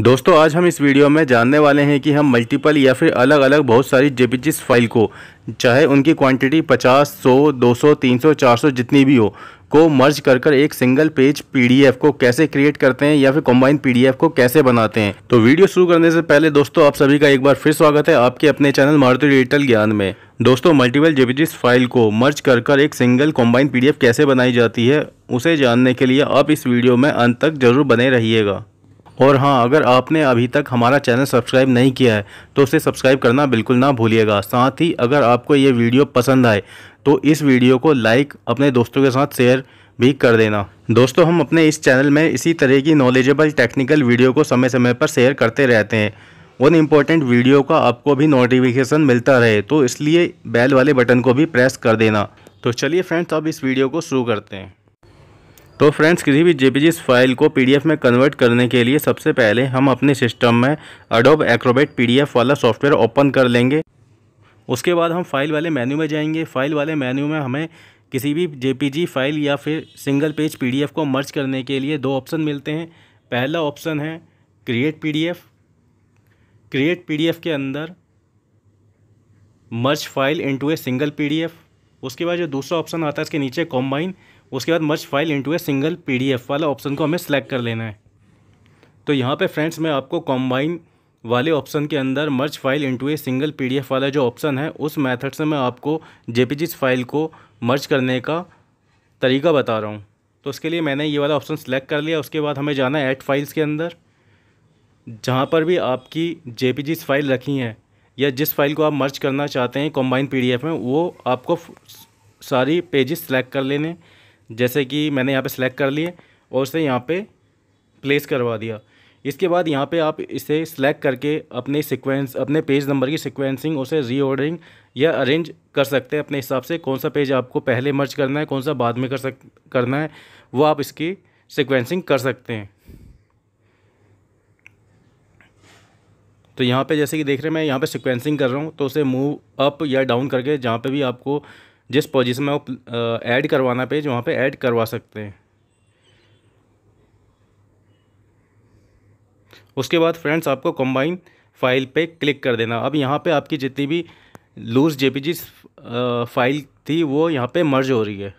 दोस्तों आज हम इस वीडियो में जानने वाले हैं कि हम मल्टीपल या फिर अलग अलग बहुत सारी जे फाइल को चाहे उनकी क्वांटिटी 50, 100, 200, 300, 400 जितनी भी हो को मर्ज कर कर एक सिंगल पेज पीडीएफ को कैसे क्रिएट करते हैं या फिर कम्बाइन पीडीएफ को कैसे बनाते हैं तो वीडियो शुरू करने से पहले दोस्तों आप सभी का एक बार फिर स्वागत है आपके अपने चैनल मारुति डिजिटल ज्ञान में दोस्तों मल्टीपल जेपीजीस फाइल को मर्ज कर कर एक सिंगल कॉम्बाइन पी कैसे बनाई जाती है उसे जानने के लिए आप इस वीडियो में अंत तक जरूर बने रहिएगा और हाँ अगर आपने अभी तक हमारा चैनल सब्सक्राइब नहीं किया है तो उसे सब्सक्राइब करना बिल्कुल ना भूलिएगा साथ ही अगर आपको ये वीडियो पसंद आए तो इस वीडियो को लाइक अपने दोस्तों के साथ शेयर भी कर देना दोस्तों हम अपने इस चैनल में इसी तरह की नॉलेजेबल टेक्निकल वीडियो को समय समय पर शेयर करते रहते हैं उन इम्पोर्टेंट वीडियो का आपको भी नोटिफिकेशन मिलता रहे तो इसलिए बेल वाले बटन को भी प्रेस कर देना तो चलिए फ्रेंड्स अब इस वीडियो को शुरू करते हैं तो फ्रेंड्स किसी भी जे फाइल को पी में कन्वर्ट करने के लिए सबसे पहले हम अपने सिस्टम में अडोब एक्रोबेट पी वाला सॉफ्टवेयर ओपन कर लेंगे उसके बाद हम फाइल वाले मेन्यू में जाएंगे फाइल वाले मेन्यू में हमें किसी भी जे फाइल या फिर सिंगल पेज पी को मर्ज करने के लिए दो ऑप्शन मिलते हैं पहला ऑप्शन है क्रिएट पी क्रिएट पी के अंदर merge file into a single PDF उसके बाद जो दूसरा ऑप्शन आता है इसके नीचे कॉम्बाइन उसके बाद merge file into a single P वाला ऑप्शन को हमें सेलेक्ट कर लेना है तो यहाँ पर फ्रेंड्स मैं आपको कॉम्बाइन वाले ऑप्शन के अंदर merge file into a single P वाला जो ऑप्शन है उस मैथड से मैं आपको जे फाइल को मर्ज करने का तरीका बता रहा हूँ तो उसके लिए मैंने ये वाला ऑप्शन सेलेक्ट कर लिया उसके बाद हमें जाना है ऐड फाइल्स के अंदर जहाँ पर भी आपकी जे फाइल रखी हैं या जिस फाइल को आप मर्ज करना चाहते हैं कॉम्बाइन पीडीएफ में वो आपको सारी पेजेस सेलेक्ट कर लेने जैसे कि मैंने यहाँ पे सेलेक्ट कर लिए और उसे यहाँ पे प्लेस करवा दिया इसके बाद यहाँ पे आप इसे सिलेक्ट करके अपने सीक्वेंस अपने पेज नंबर की सिक्वेंसिंग उसे रीऑर्डरिंग या अरेंज कर सकते हैं अपने हिसाब से कौन सा पेज आपको पहले मर्ज करना है कौन सा बाद में कर सक करना है वो आप इसकी सिक्वेंसिंग कर सकते हैं तो यहाँ पे जैसे कि देख रहे हैं मैं यहाँ पे सिक्वेंसिंग कर रहा हूँ तो उसे मूव अप या डाउन करके जहाँ पे भी आपको जिस पोजीशन में वो ऐड करवाना पेज वहाँ पे ऐड करवा सकते हैं उसके बाद फ्रेंड्स आपको कंबाइन फाइल पे क्लिक कर देना अब यहाँ पे आपकी जितनी भी लूज जे फाइल थी वो यहाँ पर मर्ज हो रही है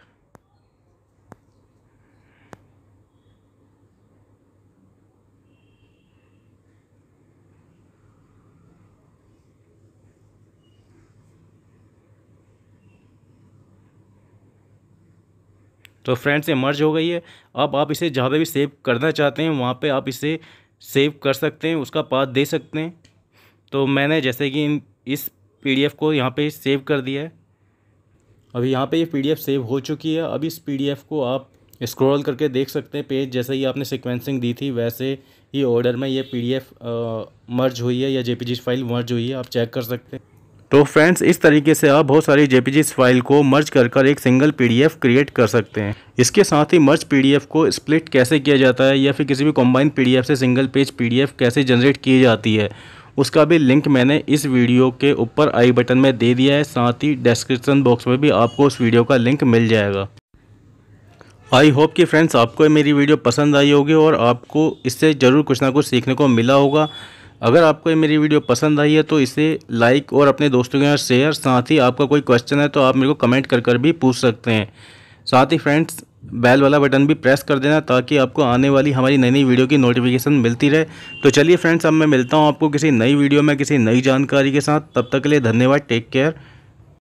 तो फ्रेंड्स ये मर्ज हो गई है अब आप इसे जहाँ पर भी सेव करना चाहते हैं वहाँ पर आप इसे सेव कर सकते हैं उसका पाथ दे सकते हैं तो मैंने जैसे कि इन इस पी को यहाँ पर सेव कर दिया है अभी यहाँ पे ये पी सेव हो चुकी है अब इस पी को आप स्क्रॉल करके देख सकते हैं पेज जैसे ही आपने सिक्वेंसिंग दी थी वैसे ही ऑर्डर में ये पीडीएफ मर्ज हुई है या जे फाइल मर्ज हुई है आप चेक कर सकते हैं तो फ्रेंड्स इस तरीके से आप बहुत सारी जेपीजी फाइल को मर्ज कर कर एक सिंगल पीडीएफ क्रिएट कर सकते हैं इसके साथ ही मर्ज पीडीएफ को स्प्लिट कैसे किया जाता है या फिर किसी भी कॉम्बाइन पीडीएफ से सिंगल पेज पीडीएफ कैसे जनरेट की जाती है उसका भी लिंक मैंने इस वीडियो के ऊपर आई बटन में दे दिया है साथ ही डिस्क्रिप्सन बॉक्स में भी आपको उस वीडियो का लिंक मिल जाएगा आई होप कि फ्रेंड्स आपको मेरी वीडियो पसंद आई होगी और आपको इससे ज़रूर कुछ ना कुछ सीखने को मिला होगा अगर आपको ये मेरी वीडियो पसंद आई है तो इसे लाइक और अपने दोस्तों के साथ शेयर साथ ही आपका कोई क्वेश्चन है तो आप मेरे को कमेंट कर कर भी पूछ सकते हैं साथ ही फ्रेंड्स बेल वाला बटन भी प्रेस कर देना ताकि आपको आने वाली हमारी नई नई वीडियो की नोटिफिकेशन मिलती रहे तो चलिए फ्रेंड्स अब मैं मिलता हूँ आपको किसी नई वीडियो में किसी नई जानकारी के साथ तब तक के लिए धन्यवाद टेक केयर